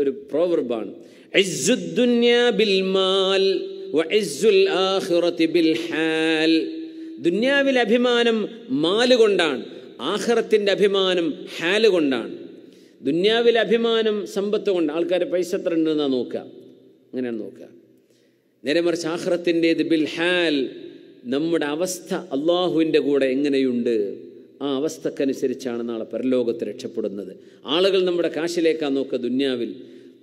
ഒരു പ്രോവർബാണ് ദുന്യാവിലെ അഭിമാനം മാല് കൊണ്ടാണ് ആഹ്റത്തിൻ്റെ അഭിമാനം ഹാല് കൊണ്ടാണ് ദുന്യാവിലെ അഭിമാനം സമ്പത്ത് കൊണ്ട് ആൾക്കാർ പൈസ എത്ര ഉണ്ടെന്നാണ് നോക്കുക അങ്ങനെയാണ് നോക്കുക നേരെ മറിച്ച് ഇത് ബിൽ ഹാൽ നമ്മുടെ അവസ്ഥ അള്ളാഹുവിൻ്റെ കൂടെ എങ്ങനെയുണ്ട് ആ അവസ്ഥക്കനുസരിച്ചാണ് നാളെ പരലോകത്ത് രക്ഷപ്പെടുന്നത് ആളുകൾ നമ്മുടെ കാശിലേക്കാണ് നോക്കുക ദുന്യാവിൽ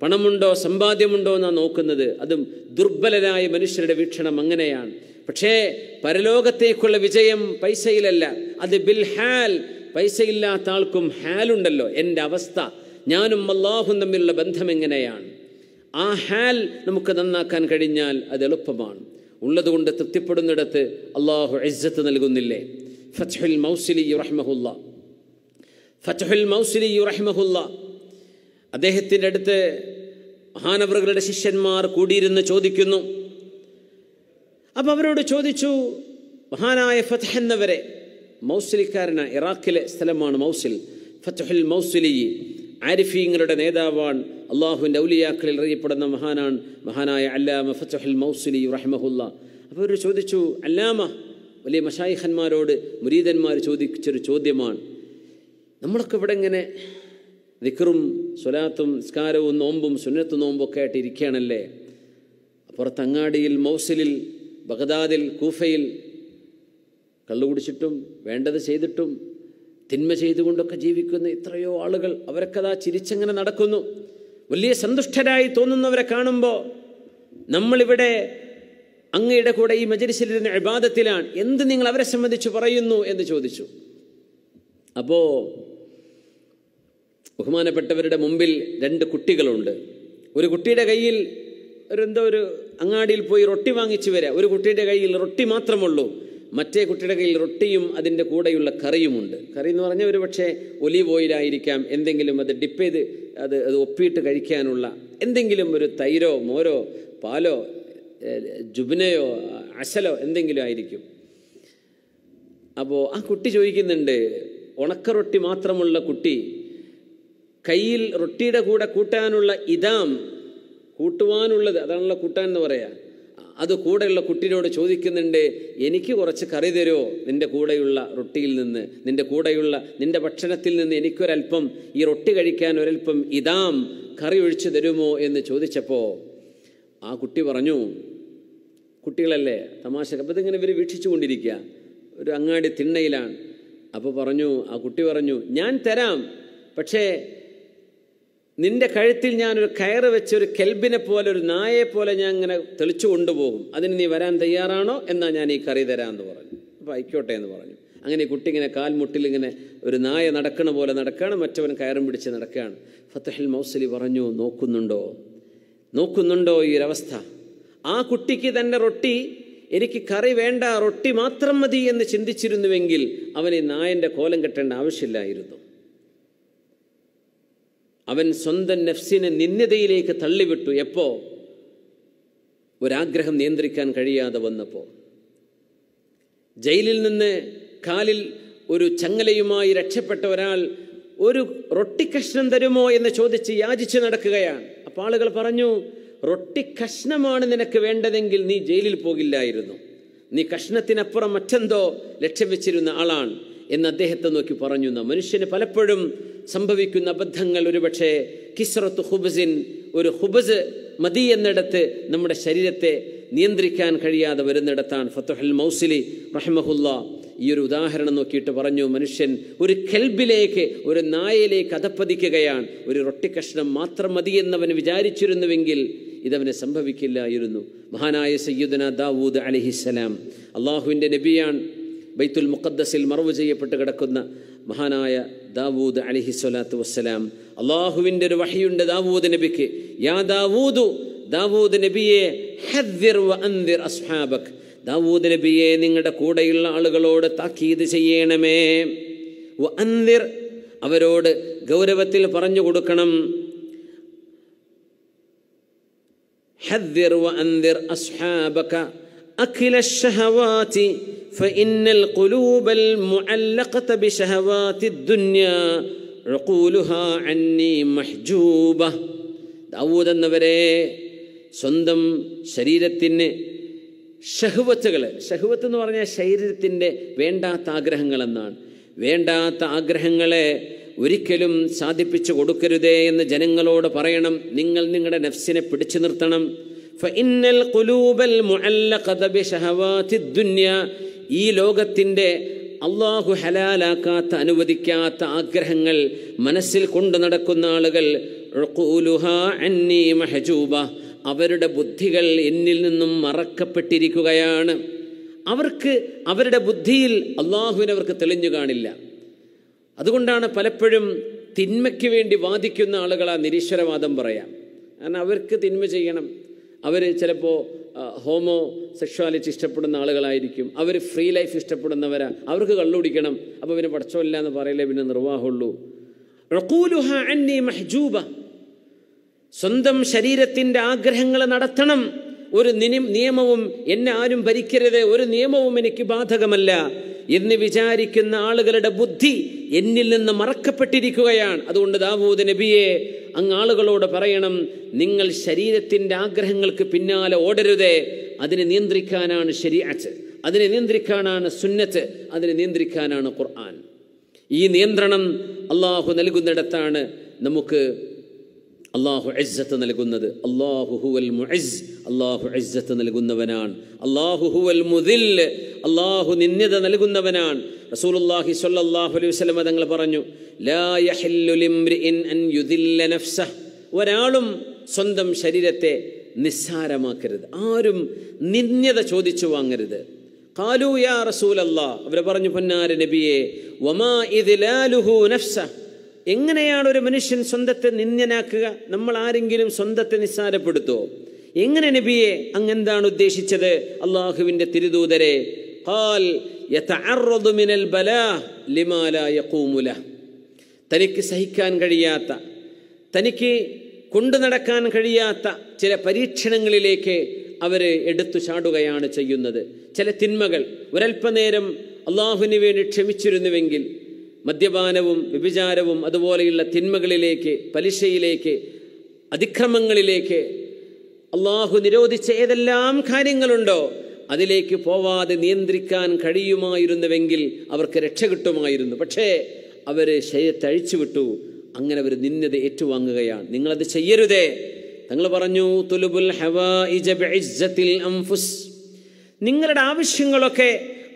പണമുണ്ടോ സമ്പാദ്യമുണ്ടോ എന്നാണ് നോക്കുന്നത് അതും ദുർബലരായ മനുഷ്യരുടെ വീക്ഷണം അങ്ങനെയാണ് പക്ഷേ പരലോകത്തേക്കുള്ള വിജയം പൈസയിലല്ല അത് ബിൽ ഹാൽ പൈസയില്ലാത്ത ആൾക്കും ഹാലുണ്ടല്ലോ എൻ്റെ അവസ്ഥ ഞാനും അള്ളാഹും തമ്മിലുള്ള ബന്ധം എങ്ങനെയാണ് ആ ഹാൽ നമുക്ക് നന്നാക്കാൻ കഴിഞ്ഞാൽ അത് എളുപ്പമാണ് ഉള്ളതുകൊണ്ട് തൃപ്തിപ്പെടുന്നിടത്ത് അള്ളാഹു ഇജ്ജത്ത് നൽകുന്നില്ലേ ഫത്ഹുൽ മൗസിലി റഹ്മഹുല്ല ഫത്ഹുൽ رحمه الله അദ്ദേഹത്തിൻ്റെ അടുത്ത് മഹാനവറുകളുടെ ശിഷ്യന്മാർ കൂടിയിരുന്ന് ചോദിക്കുന്നു അപ്പം അവരോട് ചോദിച്ചു മഹാനായ ഫത്ഹ എന്നവരെ മൗസലിക്കാരന ഇറാഖിലെ സ്ഥലമാണ് മൗസിൽ ഫത്ഹുൽ മൗസലി ആരിഫീങ്ങളുടെ നേതാവാണ് അള്ളാഹുവിൻ്റെ ഔലിയാക്കളിൽ അറിയപ്പെടുന്ന മഹാനാണ് മഹാനായ അല്ലാമ ഫത്ഹുൽ മൗസലി റഹ്മഹുല്ല അപ്പോൾ അവർ ചോദിച്ചു അല്ലാമ വലിയ മഷായിഖന്മാരോട് മുരീതന്മാർ ചോദിച്ചൊരു ചോദ്യമാണ് നമ്മളൊക്കെ ഇവിടെ ഇങ്ങനെ നിക്കറും സ്വലാത്തും സ്കാരവും നോമ്പും സുന്നത്ത് നോമ്പൊക്കെ ആയിട്ട് ഇരിക്കുകയാണല്ലേ അങ്ങാടിയിൽ മൗസിലിൽ ബഗദാദിൽ കൂഫയിൽ കള്ളു കുടിച്ചിട്ടും വേണ്ടത് ചെയ്തിട്ടും തിന്മ ചെയ്തുകൊണ്ടൊക്കെ ജീവിക്കുന്ന ഇത്രയോ ആളുകൾ അവരൊക്കെ അതാ ചിരിച്ചങ്ങനെ നടക്കുന്നു വലിയ സന്തുഷ്ടരായി തോന്നുന്നവരെ കാണുമ്പോൾ നമ്മളിവിടെ അങ്ങയുടെ കൂടെ ഈ മജരിസിലിരുന്ന ഇബാദത്തിലാണ് എന്ത് നിങ്ങൾ അവരെ സംബന്ധിച്ച് പറയുന്നു എന്ന് ചോദിച്ചു അപ്പോ ബഹുമാനപ്പെട്ടവരുടെ മുമ്പിൽ രണ്ട് കുട്ടികളുണ്ട് ഒരു കുട്ടിയുടെ കയ്യിൽ ഒരു എന്തോ ഒരു അങ്ങാടിയിൽ പോയി റൊട്ടി വാങ്ങിച്ചു വരാം ഒരു കുട്ടിയുടെ കയ്യിൽ റൊട്ടി മാത്രമുള്ളൂ മറ്റേ കുട്ടിയുടെ കയ്യിൽ റൊട്ടിയും അതിൻ്റെ കൂടെയുള്ള കറിയുമുണ്ട് കറി എന്ന് പറഞ്ഞാൽ ഒരു പക്ഷേ ഒലീവ് ഓയിലായിരിക്കാം എന്തെങ്കിലും അത് ഡിപ്പ് ചെയ്ത് അത് അത് ഒപ്പിയിട്ട് കഴിക്കാനുള്ള എന്തെങ്കിലും ഒരു തൈരോ മോരോ പാലോ ജുബിനയോ അശലോ എന്തെങ്കിലും ആയിരിക്കും അപ്പോൾ ആ കുട്ടി ചോദിക്കുന്നുണ്ട് ഉണക്കറൊട്ടി മാത്രമുള്ള കുട്ടി കയ്യിൽ റൊട്ടിയുടെ കൂടെ കൂട്ടാനുള്ള ഇതാം കൂട്ടുവാനുള്ളത് അതാണല്ലോ കൂട്ടാൻ എന്ന് പറയാ അത് കൂടെയുള്ള കുട്ടിയോട് ചോദിക്കുന്നുണ്ട് എനിക്ക് കുറച്ച് കറി തരുമോ നിൻ്റെ കൂടെയുള്ള റൊട്ടിയിൽ നിന്ന് നിൻ്റെ കൂടെയുള്ള നിൻ്റെ ഭക്ഷണത്തിൽ നിന്ന് എനിക്കൊരൽപ്പം ഈ റൊട്ടി കഴിക്കാൻ ഒരൽപ്പം ഇതാം കറി ഒഴിച്ചു തരുമോ എന്ന് ചോദിച്ചപ്പോൾ ആ കുട്ടി പറഞ്ഞു കുട്ടികളല്ലേ തമാശ അപ്പം ഇതിങ്ങനെ ഇവർ വീക്ഷിച്ചു കൊണ്ടിരിക്കുക ഒരു അങ്ങാടി തിണ്ണയിലാണ് അപ്പോൾ പറഞ്ഞു ആ കുട്ടി പറഞ്ഞു ഞാൻ തരാം പക്ഷേ നിന്റെ കഴുത്തിൽ ഞാനൊരു കയറ് വെച്ച് ഒരു കെൽബിനെ പോലെ ഒരു നായയെ പോലെ ഞാൻ ഇങ്ങനെ തെളിച്ചു കൊണ്ടുപോകും അതിന് നീ വരാൻ തയ്യാറാണോ എന്നാൽ ഞാൻ ഈ കറി തരാമെന്ന് പറഞ്ഞു അപ്പോൾ ആയിക്കോട്ടെ എന്ന് പറഞ്ഞു അങ്ങനെ ഈ കുട്ടി ഇങ്ങനെ കാൽമുട്ടിൽ ഇങ്ങനെ ഒരു നായ നടക്കണ പോലെ നടക്കുകയാണ് മറ്റവൻ കയറും പിടിച്ച് നടക്കുകയാണ് ഫത്തഹൽ മൗസലി പറഞ്ഞു നോക്കുന്നുണ്ടോ നോക്കുന്നുണ്ടോ ഈ ഒരവസ്ഥ ആ കുട്ടിക്ക് തന്നെ റൊട്ടി എനിക്ക് കറി വേണ്ട റൊട്ടി മാത്രം മതി എന്ന് ചിന്തിച്ചിരുന്നുവെങ്കിൽ അവന് നായൻ്റെ കോലം കെട്ടേണ്ട ആവശ്യമില്ലായിരുന്നു അവൻ സ്വന്തം നഫ്സിനെ നിന്യതയിലേക്ക് തള്ളിവിട്ടു എപ്പോ ഒരാഗ്രഹം നിയന്ത്രിക്കാൻ കഴിയാതെ വന്നപ്പോ ജയിലിൽ നിന്ന് കാലിൽ ഒരു ചങ്ങലയുമായി രക്ഷപ്പെട്ട ഒരാൾ ഒരു റൊട്ടിക്കഷ്ണം തരുമോ എന്ന് ചോദിച്ച് യാചിച്ച് നടക്കുകയാണ് അപ്പോൾ ആളുകൾ പറഞ്ഞു റൊട്ടി കഷ്ണമാണ് നിനക്ക് വേണ്ടതെങ്കിൽ നീ ജയിലിൽ പോകില്ലായിരുന്നു നീ കഷ്ണത്തിനപ്പുറം മറ്റെന്തോ ലക്ഷ്യം വെച്ചിരുന്ന ആളാണ് എന്ന് അദ്ദേഹത്തെ നോക്കി പറഞ്ഞു എന്ന മനുഷ്യന് പലപ്പോഴും സംഭവിക്കുന്ന അബദ്ധങ്ങൾ ഒരുപക്ഷെ കിസ്റത്ത് ഹുബസിൻ ഒരു ഹുബസ് മതി എന്നിടത്ത് നമ്മുടെ ശരീരത്തെ നിയന്ത്രിക്കാൻ കഴിയാതെ വരുന്നിടത്താണ് ഫത്തുഹൽ മൗസിലി റഹ്മഹുല്ല ഈ ഒരു ഉദാഹരണം നോക്കിയിട്ട് പറഞ്ഞു മനുഷ്യൻ ഒരു കെൽബിലേക്ക് ഒരു നായയിലേക്ക് അധപ്പതിക്കുകയാണ് ഒരു റൊട്ടിക്കഷ്ണം മാത്രം മതിയെന്നവൻ വിചാരിച്ചിരുന്നുവെങ്കിൽ ഇതവന് സംഭവിക്കില്ലായിരുന്നു മഹാനായ സയ്യുദന ദാവൂദ് അലിഹിസലാം അള്ളാഹുവിൻ്റെ നബിയാണ് ബൈത്തുൽ മുഖദ്ദസിൽ മറവ് ചെയ്യപ്പെട്ട് കിടക്കുന്ന മഹാനായ ദാവൂദ് അലിഹി സ്വലാത്തു വസ്സലാം അള്ളാഹുവിൻ്റെ ഒരു വഹിയുണ്ട് ദാവൂദ് നബിക്ക് യാ ദാവൂദു ദാവൂദ് നബിയെ ഹദ്ദിർ വ ദാവൂദ് നബിയെ നിങ്ങളുടെ കൂടെയുള്ള ആളുകളോട് താക്കീത് ചെയ്യണമേ അന്തിർ അവരോട് ഗൗരവത്തിൽ പറഞ്ഞു കൊടുക്കണം ദാവൂദ് എന്നവരെ സ്വന്തം ശരീരത്തിന് ഷഹുവത്തുകൾ ഷഹുവത്ത് എന്ന് പറഞ്ഞാൽ ശരീരത്തിൻ്റെ വേണ്ടാത്ത ആഗ്രഹങ്ങളെന്നാണ് വേണ്ടാത്ത ആഗ്രഹങ്ങളെ ഒരിക്കലും സാധിപ്പിച്ചു കൊടുക്കരുതേ എന്ന് ജനങ്ങളോട് പറയണം നിങ്ങൾ നിങ്ങളുടെ നഫ്സിനെ പിടിച്ചു നിർത്തണം ഈ ലോകത്തിൻ്റെ അള്ളാഹു ഹലാലാക്കാത്ത അനുവദിക്കാത്ത ആഗ്രഹങ്ങൾ മനസ്സിൽ കൊണ്ടു നടക്കുന്ന ആളുകൾ അവരുടെ ബുദ്ധികൾ എന്നിൽ നിന്നും മറക്കപ്പെട്ടിരിക്കുകയാണ് അവർക്ക് അവരുടെ ബുദ്ധിയിൽ അള്ളാഹുവിനെ അവർക്ക് തെളിഞ്ഞു കാണില്ല അതുകൊണ്ടാണ് പലപ്പോഴും തിന്മയ്ക്ക് വേണ്ടി വാദിക്കുന്ന ആളുകൾ ആ നിരീശ്വരവാദം പറയാം കാരണം അവർക്ക് തിന്മ ചെയ്യണം അവർ ചിലപ്പോൾ ഹോമോ സെക്ഷുവാലിറ്റി ഇഷ്ടപ്പെടുന്ന ആളുകളായിരിക്കും അവർ ഫ്രീ ലൈഫ് ഇഷ്ടപ്പെടുന്നവരാ അവർക്ക് കുടിക്കണം അപ്പോൾ പിന്നെ ഇല്ല എന്ന് പറയലേ പിന്നെ നിർവാഹമുള്ളൂ സ്വന്തം ശരീരത്തിൻ്റെ ആഗ്രഹങ്ങൾ നടത്തണം ഒരു നിയമവും എന്നെ ആരും ഭരിക്കരുത് ഒരു നിയമവും എനിക്ക് ബാധകമല്ല എന്ന് വിചാരിക്കുന്ന ആളുകളുടെ ബുദ്ധി എന്നിൽ നിന്ന് മറക്കപ്പെട്ടിരിക്കുകയാണ് അതുകൊണ്ട് ദാവൂദ് നബിയെ അങ്ങ് ആളുകളോട് പറയണം നിങ്ങൾ ശരീരത്തിൻ്റെ ആഗ്രഹങ്ങൾക്ക് പിന്നാലെ ഓടരുതേ അതിനെ നിയന്ത്രിക്കാനാണ് ശരിയാച്ച് അതിനെ നിയന്ത്രിക്കാനാണ് സുന്നത്ത് അതിനെ നിയന്ത്രിക്കാനാണ് ഖുർആൻ ഈ നിയന്ത്രണം അള്ളാഹു നൽകുന്നിടത്താണ് നമുക്ക് അള്ളാഹു അജ്ജത്ത് നൽകുന്നത് അള്ളാഹു ഹുവൽ മുഇസ് അള്ളാഹു അജ്ജത്ത് നൽകുന്നവനാണ് അള്ളാഹു ഹുവൽ മുദിൽ അള്ളാഹു നിന്ദ്യത നൽകുന്നവനാണ് റസൂലുള്ളാഹി സ്വല്ലല്ലാഹു അലൈഹി വസല്ലം തങ്ങൾ പറഞ്ഞു ലാ യഹില്ലു ലിംറിഇൻ അൻ യുദില്ല നഫ്സഹ് ഒരാളും സ്വന്തം ശരീരത്തെ നിസ്സാരമാക്കരുത് ആരും നിന്ദ്യത ചോദിച്ചു വാങ്ങരുത് കാലു യാ റസൂലല്ലാ അവർ പറഞ്ഞു പൊന്നാര നബിയെ വമാ ഇതിലാലുഹു നഫ്സഹ് എങ്ങനെയാണ് ഒരു മനുഷ്യൻ സ്വന്തത്തെ നിന്ദനാക്കുക നമ്മൾ ആരെങ്കിലും സ്വന്തത്തെ നിസ്സാരപ്പെടുത്തോ എങ്ങനെ നബിയെ അങ്ങെന്താണ് ഉദ്ദേശിച്ചത് അള്ളാഹുവിൻ്റെ തിരുദൂതരെ മിനൽ ബലാ തനിക്ക് സഹിക്കാൻ കഴിയാത്ത തനിക്ക് കൊണ്ടു നടക്കാൻ കഴിയാത്ത ചില പരീക്ഷണങ്ങളിലേക്ക് അവരെ എടുത്തു ചാടുകയാണ് ചെയ്യുന്നത് ചില തിന്മകൾ ഒരൽപ്പനേരം അള്ളാഹുവിന് വേണ്ടി ക്ഷമിച്ചിരുന്നുവെങ്കിൽ മദ്യപാനവും വ്യഭിചാരവും അതുപോലെയുള്ള തിന്മകളിലേക്ക് പലിശയിലേക്ക് അതിക്രമങ്ങളിലേക്ക് അള്ളാഹു നിരോധിച്ച ഏതെല്ലാം കാര്യങ്ങളുണ്ടോ അതിലേക്ക് പോവാതെ നിയന്ത്രിക്കാൻ കഴിയുമായിരുന്നുവെങ്കിൽ അവർക്ക് രക്ഷ കിട്ടുമായിരുന്നു പക്ഷേ അവർ ശയത്തഴിച്ചു വിട്ടു അങ്ങനെ അവർ നിന്നത് ഏറ്റുവാങ്ങുകയാണ് നിങ്ങളത് ചെയ്യരുതേ നിങ്ങൾ പറഞ്ഞു തുലുബുൽ അംഫുസ് നിങ്ങളുടെ ആവശ്യങ്ങളൊക്കെ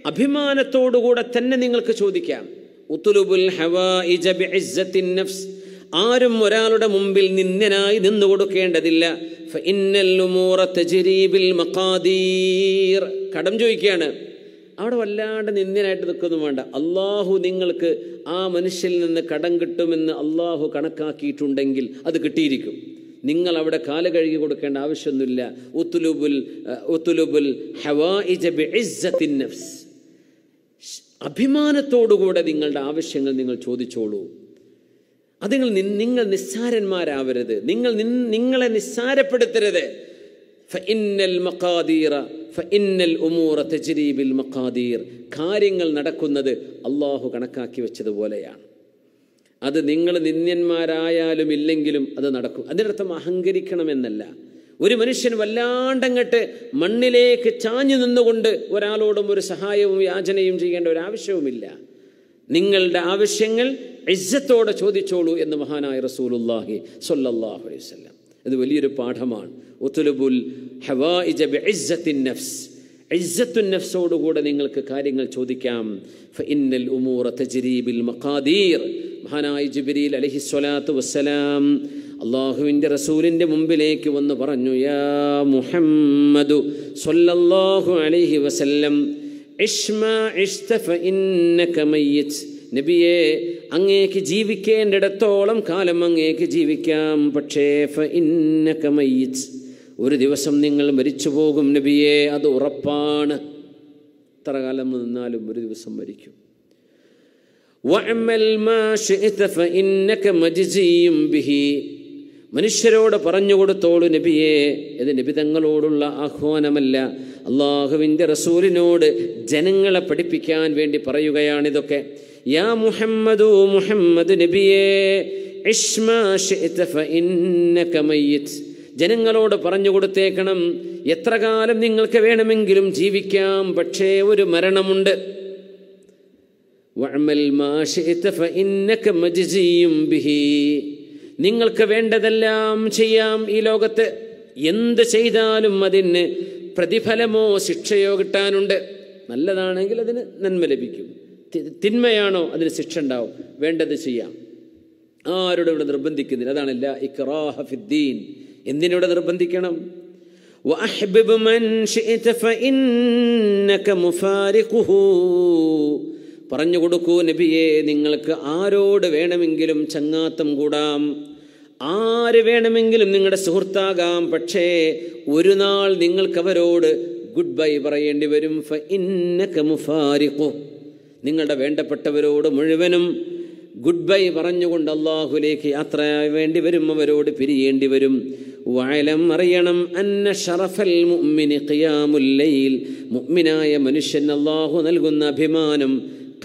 അഭിമാനത്തോടുകൂടെ തന്നെ നിങ്ങൾക്ക് ചോദിക്കാം നഫ്സ് ആരും ഒരാളുടെ മുമ്പിൽ നിന്ദനായി നിന്നു കൊടുക്കേണ്ടതില്ല കടം ചോദിക്കുകയാണ് അവിടെ വല്ലാണ്ട് നിന്ദനായിട്ട് നിൽക്കുന്നു വേണ്ട അള്ളാഹു നിങ്ങൾക്ക് ആ മനുഷ്യനിൽ നിന്ന് കടം കിട്ടുമെന്ന് അള്ളാഹു കണക്കാക്കിയിട്ടുണ്ടെങ്കിൽ അത് കിട്ടിയിരിക്കും നിങ്ങൾ അവിടെ കാല കഴുകി കൊടുക്കേണ്ട ആവശ്യമൊന്നുമില്ല ഉത്തുലുബുൽ ഉത്തുലുബുൽ നഫ്സ് അഭിമാനത്തോടുകൂടെ നിങ്ങളുടെ ആവശ്യങ്ങൾ നിങ്ങൾ ചോദിച്ചോളൂ അത് നിങ്ങൾ നിസ്സാരന്മാരാവരുത് നിങ്ങൾ നിങ്ങളെ നിസ്സാരപ്പെടുത്തരുത് ഫഇന്നൽ ഫഇന്നൽ തജ്രീബിൽ കാര്യങ്ങൾ നടക്കുന്നത് അള്ളാഹു കണക്കാക്കി വെച്ചതുപോലെയാണ് അത് നിങ്ങൾ നിന്ദന്മാരായാലും ഇല്ലെങ്കിലും അത് നടക്കും അതിനർത്ഥം അഹങ്കരിക്കണമെന്നല്ല ഒരു മനുഷ്യൻ വല്ലാണ്ടങ്ങട്ട് മണ്ണിലേക്ക് ചാഞ്ഞു നിന്നുകൊണ്ട് ഒരാളോടും ഒരു സഹായവും യാചനയും ചെയ്യേണ്ട ഒരു ആവശ്യവുമില്ല നിങ്ങളുടെ ആവശ്യങ്ങൾ ഇജ്ജത്തോടെ ചോദിച്ചോളൂ എന്ന് മഹാനായ റസൂലുല്ലാഹി സൊല്ലാഹു അലൈഹി വല്ലം ഇത് വലിയൊരു പാഠമാണ് ഒത്തുലുബുൽ നഫ്സ് ഇജ്ജത്തുൻ നഫ്സോടുകൂടെ നിങ്ങൾക്ക് കാര്യങ്ങൾ ചോദിക്കാം ഫഇന്നൽ ഉമൂറ തജ്രീബിൽ മഹാനായ ജിബ്രീൽ അലൈഹി സ്വലാത്തു വസ്സലാം അള്ളാഹുവിൻ്റെ റസൂലിൻ്റെ മുമ്പിലേക്ക് വന്ന് പറഞ്ഞു യാ മുഹമ്മദു സൊല്ലാഹു അലഹി വസല്ലം നബിയെ അങ്ങേക്ക് ജീവിക്കേണ്ടിടത്തോളം കാലം അങ്ങേക്ക് ജീവിക്കാം പക്ഷേ ഫ ഇന്നക്കമയ്യത്ത് ഒരു ദിവസം നിങ്ങൾ മരിച്ചു പോകും നബിയെ അത് ഉറപ്പാണ് ഇത്ര കാലം നിന്നാലും ഒരു ദിവസം മരിക്കും وَعْمَلْ മനുഷ്യരോട് പറഞ്ഞു കൊടുത്തോളൂ നബിയെ ഇത് നബിതങ്ങളോടുള്ള ആഹ്വാനമല്ല അള്ളാഹുവിൻ്റെ റസൂലിനോട് ജനങ്ങളെ പഠിപ്പിക്കാൻ വേണ്ടി പറയുകയാണിതൊക്കെ യാ മുഹമ്മദു മുഹമ്മദ് നബിയേ ജനങ്ങളോട് പറഞ്ഞു കൊടുത്തേക്കണം എത്ര കാലം നിങ്ങൾക്ക് വേണമെങ്കിലും ജീവിക്കാം പക്ഷേ ഒരു മരണമുണ്ട് വഅമൽ മാ ബിഹി നിങ്ങൾക്ക് വേണ്ടതെല്ലാം ചെയ്യാം ഈ ലോകത്ത് എന്ത് ചെയ്താലും അതിന് പ്രതിഫലമോ ശിക്ഷയോ കിട്ടാനുണ്ട് നല്ലതാണെങ്കിൽ അതിന് നന്മ ലഭിക്കും തിന്മയാണോ അതിന് ശിക്ഷ ഉണ്ടാവും വേണ്ടത് ചെയ്യാം ആരോട് ഇവിടെ നിർബന്ധിക്കുന്നില്ല അതാണല്ല ഇക്റാഹഫിദ്ദീൻ എന്തിനിവിടെ നിർബന്ധിക്കണം وأحبب പറഞ്ഞു കൊടുക്കൂ നബിയെ നിങ്ങൾക്ക് ആരോട് വേണമെങ്കിലും ചങ്ങാത്തം കൂടാം ആര് വേണമെങ്കിലും നിങ്ങളുടെ സുഹൃത്താകാം പക്ഷേ ഒരു നാൾ നിങ്ങൾക്കവരോട് ഗുഡ് ബൈ പറയേണ്ടി വരും നിങ്ങളുടെ വേണ്ടപ്പെട്ടവരോട് മുഴുവനും ഗുഡ് ബൈ പറഞ്ഞുകൊണ്ട് അള്ളാഹുലേക്ക് യാത്ര വേണ്ടി വരും അവരോട് പിരിയേണ്ടി വരും വായലം അറിയണം അന്ന ഷറഫൽ മുഅ്മിനി ഖിയാമുല്ലൈൽ മുഅ്മിനായ മനുഷ്യൻ അള്ളാഹു നൽകുന്ന അഭിമാനം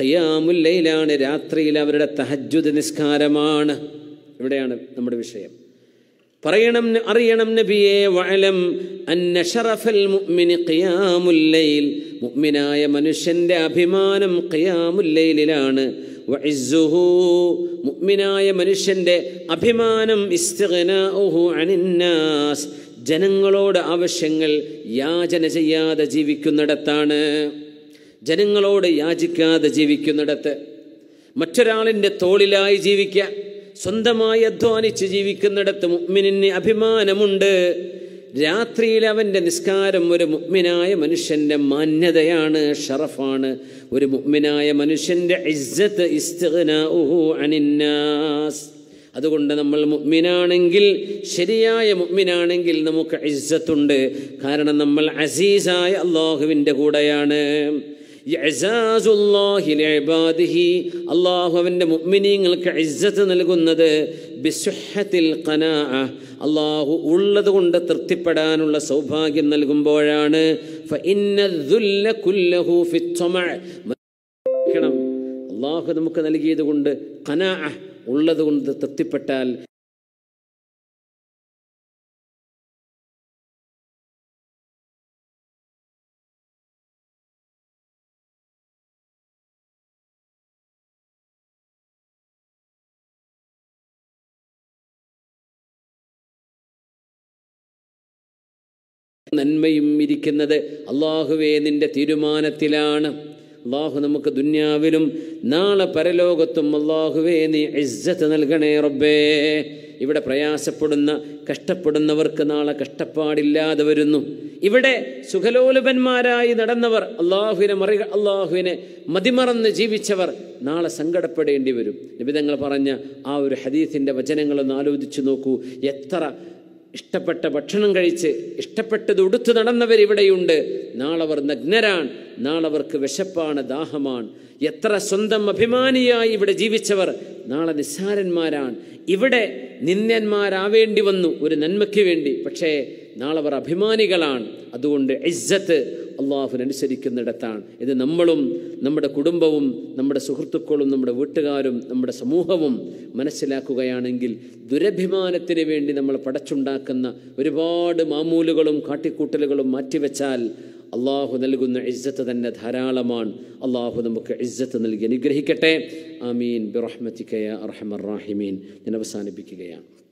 ഖിയാമുല്ലൈലാണ് രാത്രിയിൽ അവരുടെ തഹജ്ജുദ് നിസ്കാരമാണ് ഇവിടെയാണ് നമ്മുടെ വിഷയം പറയണം അറിയണം നബിയെ വഴലം അന്ന ഷറഫൽ മുഅ്മിന് ഖിയാമുല്ലൈൽ മുഅ്മിനായ മനുഷ്യന്റെ അഭിമാനം ഖിയാമുല്ലൈലിലാണ് വഇസ്സുഹു മുഅ്മിനായ മനുഷ്യന്റെ അഭിമാനം ഇസ്തിഗ്നാഉഹു അനിന്നാസ് ജനങ്ങളോട് ആവശ്യങ്ങൾ യാചന ചെയ്യാതെ ജീവിക്കുന്നിടത്താണ് ജനങ്ങളോട് യാചിക്കാതെ ജീവിക്കുന്നിടത്ത് മറ്റൊരാളിൻ്റെ തോളിലായി ജീവിക്കുക സ്വന്തമായി അധ്വാനിച്ച് ജീവിക്കുന്നിടത്ത് മുഗ്മിനിന് അഭിമാനമുണ്ട് രാത്രിയിൽ അവൻ്റെ നിസ്കാരം ഒരു മുഗ്മിനായ മനുഷ്യൻ്റെ മാന്യതയാണ് ഷറഫാണ് ഒരു മുഗ്മിനായ മനുഷ്യൻ്റെ ഇസ്സത്ത് അനിന്നാസ് അതുകൊണ്ട് നമ്മൾ മുഗ്മിനാണെങ്കിൽ ശരിയായ മുഗ്മിനാണെങ്കിൽ നമുക്ക് ഇസ്സത്തുണ്ട് കാരണം നമ്മൾ അസീസായ അള്ളാഹുവിൻ്റെ കൂടെയാണ് അള്ളാഹു അവൻ്റെ മുഗ്മിനീങ്ങൾക്ക് ഇജ്ജത്ത് നൽകുന്നത് അള്ളാഹു ഉള്ളത് കൊണ്ട് തൃപ്തിപ്പെടാനുള്ള സൗഭാഗ്യം നൽകുമ്പോഴാണ് അള്ളാഹു നമുക്ക് നൽകിയത് കൊണ്ട് കനാ ഉള്ളത് കൊണ്ട് തൃപ്തിപ്പെട്ടാൽ നന്മയും ഇരിക്കുന്നത് അള്ളാഹുവേ നിന്റെ തീരുമാനത്തിലാണ് അള്ളാഹു നമുക്ക് ദുന്യാവിലും നാളെ പരലോകത്തും അള്ളാഹുവേ നീ ഇസ്സത്ത് നൽകണേ റബ്ബേ ഇവിടെ പ്രയാസപ്പെടുന്ന കഷ്ടപ്പെടുന്നവർക്ക് നാളെ കഷ്ടപ്പാടില്ലാതെ വരുന്നു ഇവിടെ സുഖലോലുപന്മാരായി നടന്നവർ അള്ളാഹുവിനെ മറി അള്ളാഹുവിനെ മതിമറന്ന് ജീവിച്ചവർ നാളെ സങ്കടപ്പെടേണ്ടി വരും നിബിതങ്ങൾ പറഞ്ഞ ആ ഒരു ഹദീഫിൻ്റെ വചനങ്ങളൊന്ന് ആലോചിച്ചു നോക്കൂ എത്ര ഇഷ്ടപ്പെട്ട ഭക്ഷണം കഴിച്ച് ഇഷ്ടപ്പെട്ടത് ഉടുത്തു നടന്നവരിവിടെയുണ്ട് നാളവർ നഗ്നരാണ് നാളവർക്ക് വിശപ്പാണ് ദാഹമാണ് എത്ര സ്വന്തം അഭിമാനിയായി ഇവിടെ ജീവിച്ചവർ നാളെ നിസ്സാരന്മാരാണ് ഇവിടെ നിന്ദ്യന്മാരാവേണ്ടി വന്നു ഒരു നന്മയ്ക്ക് വേണ്ടി പക്ഷേ നാളെ അവർ അഭിമാനികളാണ് അതുകൊണ്ട് ഇസ്സത്ത് അള്ളാഹുവിനനുസരിക്കുന്നിടത്താണ് ഇത് നമ്മളും നമ്മുടെ കുടുംബവും നമ്മുടെ സുഹൃത്തുക്കളും നമ്മുടെ വീട്ടുകാരും നമ്മുടെ സമൂഹവും മനസ്സിലാക്കുകയാണെങ്കിൽ ദുരഭിമാനത്തിന് വേണ്ടി നമ്മൾ പടച്ചുണ്ടാക്കുന്ന ഒരുപാട് മാമൂലുകളും കാട്ടിക്കൂട്ടലുകളും മാറ്റിവെച്ചാൽ അള്ളാഹു നൽകുന്ന ഇസ്സത്ത് തന്നെ ധാരാളമാണ് അള്ളാഹു നമുക്ക് ഇസ്സത്ത് നൽകി അനുഗ്രഹിക്കട്ടെ ആമീൻ ബിറഹ്മത്തിക്കയ അർഹമർ റാഹിമീൻ ഞാൻ അവസാനിപ്പിക്കുകയാണ്